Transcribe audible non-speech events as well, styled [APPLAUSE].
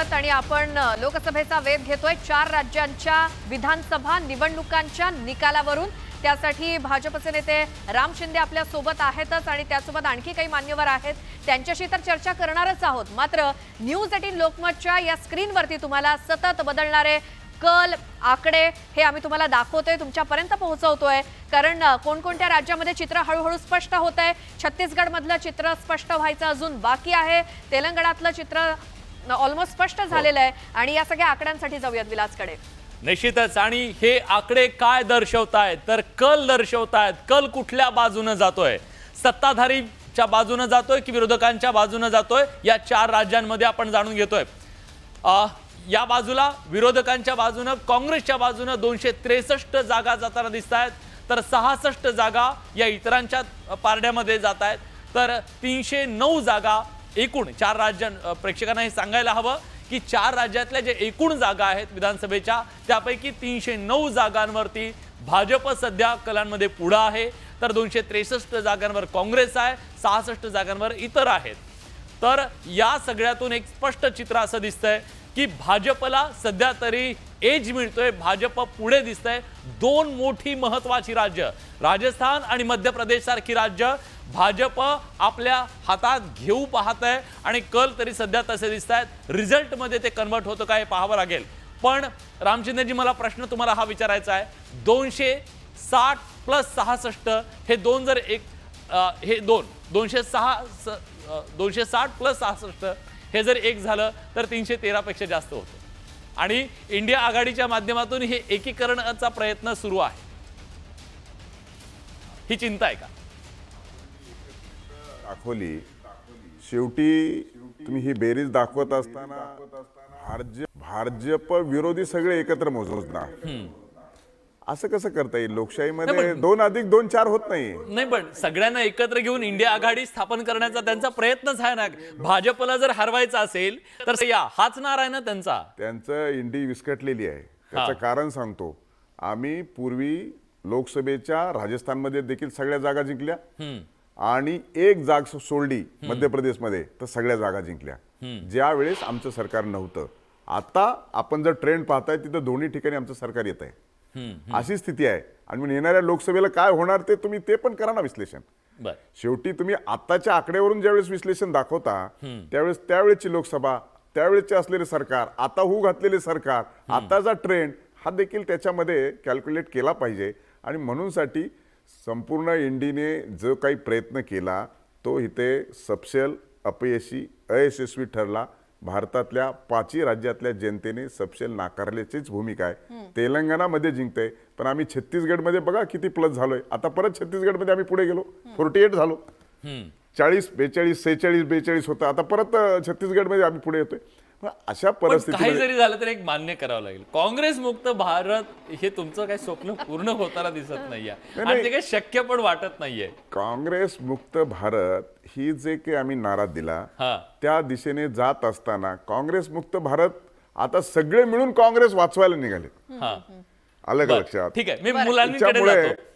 स्वागत आणि आपण लोकसभेचा वेध घेतोय चार राज्यांच्या विधानसभा निवडणुकांच्या निकालावरून त्यासाठी भाजपचे नेते राम शिंदे आपल्या सोबत आहेतच आणि त्यासोबत आणखी काही मान्यवर आहेत त्यांच्याशी तर चर्चा करणारच आहोत मात्र न्यूज एटीन लोकमतच्या या स्क्रीनवरती तुम्हाला सतत बदलणारे कल आकडे हे आम्ही तुम्हाला दाखवतोय तुमच्यापर्यंत पोहोचवतोय कारण कोणकोणत्या राज्यामध्ये चित्र हळूहळू स्पष्ट होत आहे छत्तीसगडमधलं चित्र स्पष्ट व्हायचं अजून बाकी आहे तेलंगणातलं चित्र ऑलमोस्ट स्पष्ट हो. झालेलं आहे आणि या सगळ्या आकड्यांसाठी जाऊयात विलासकडे निश्चितच आणि हे आकडे काय आहेत तर कल आहेत कल कुठल्या बाजूने जातोय सत्ताधारीच्या बाजूने जातोय की विरोधकांच्या बाजूने जातोय या चार राज्यांमध्ये आपण जाणून घेतोय या बाजूला विरोधकांच्या बाजूनं काँग्रेसच्या बाजूनं दोनशे त्रेसष्ट जागा जाताना दिसत आहेत तर सहासष्ट जागा या इतरांच्या पारड्यामध्ये जात आहेत तर तीनशे नऊ जागा एकूण चार राज्य प्रेक्षकांना हे सांगायला हवं की चार राज्यातल्या ज्या एकूण जागा आहेत विधानसभेच्या त्यापैकी तीनशे नऊ जागांवरती भाजप सध्या कलांमध्ये पुढं आहे तर दोनशे त्रेसष्ट जागांवर काँग्रेस आहे सहासष्ट जागांवर इतर आहेत तर या सगळ्यातून एक स्पष्ट चित्र असं दिसतंय की भाजपला सध्या तरी एज मिळतोय भाजप पुढे दिसतंय दोन मोठी महत्वाची राज्य राजस्थान आणि मध्य प्रदेश सारखी राज्य भाजप आपल्या हातात घेऊ पाहत आहे आणि कल तरी सध्या तसे दिसत आहेत रिझल्टमध्ये ते कन्वर्ट होतं का हे पाहावं लागेल पण रामचंद्रजी मला प्रश्न तुम्हाला हा विचारायचा आहे दोनशे साठ प्लस सहासष्ट हे दोन जर एक आ, हे दोन दोनशे सहा दोनशे साठ प्लस सहासष्ट हे जर एक झालं तर तीनशे तेरापेक्षा जास्त होतं आणि इंडिया आघाडीच्या माध्यमातून हे एकीकरणाचा प्रयत्न सुरू आहे ही चिंता आहे का दाखवली शेवटी तुम्ही ही बेरीज दाखवत असताना भाजप विरोधी सगळे एकत्र मोजोजना असं कसं करता येईल लोकशाहीमध्ये दोन अधिक दोन चार होत नाही नाही पण सगळ्यांना एकत्र घेऊन इंडिया आघाडी स्थापन करण्याचा त्यांचा प्रयत्नच आहे ना भाजपला जर हरवायचा असेल तर या हाच नार आहे ना त्यांचा त्यांचं इंडी विस्कटलेली आहे त्याचं कारण सांगतो आम्ही पूर्वी लोकसभेच्या राजस्थानमध्ये देखील सगळ्या जागा जिंकल्या आणि एक जाग सोडली मध्य प्रदेशमध्ये तर सगळ्या जागा जिंकल्या ज्या वेळेस आमचं सरकार नव्हतं आता आपण जर ट्रेंड पाहताय तिथं दोन्ही ठिकाणी आमचं सरकार येत आहे अशी स्थिती आहे आणि म्हणून येणाऱ्या लोकसभेला काय होणार ते तुम्ही ते पण करा ना विश्लेषण शेवटी तुम्ही आताच्या आकडेवरून ज्यावेळेस विश्लेषण दाखवता त्यावेळेस त्यावेळेची लोकसभा त्यावेळेचे असलेले सरकार आता होऊ घातलेले सरकार आताचा ट्रेंड हा देखील त्याच्यामध्ये कॅल्क्युलेट केला पाहिजे आणि म्हणूनसाठी संपूर्ण एनडीने जो काही प्रयत्न केला तो इथे सपशेल अपयशी अयशस्वी ठरला भारतातल्या पाचही राज्यातल्या जनतेने सपशेल नाकारल्याचीच भूमिका आहे तेलंगणामध्ये जिंकतंय पण आम्ही छत्तीसगडमध्ये बघा किती प्लस झालोय आता परत छत्तीसगडमध्ये आम्ही पुढे गेलो फोर्टी एट झालो चाळीस बेचाळीस सेहेचाळीस बेचाळीस होतं आता परत छत्तीसगडमध्ये आम्ही पुढे येतोय अशा परिस्थिती जरी झालं तर एक मान्य करावं लागेल काँग्रेस मुक्त भारत हे तुमचं काही स्वप्न पूर्ण होताना दिसत [LAUGHS] नाहीये आणि काही शक्य पण वाटत नाहीये काँग्रेस मुक्त भारत ही जे काही आम्ही नारा दिला त्या दिशेने जात असताना काँग्रेस मुक्त भारत आता सगळे मिळून काँग्रेस वाचवायला निघाले आलं का लक्षात ठीक आहे मी मुलांच्यामुळे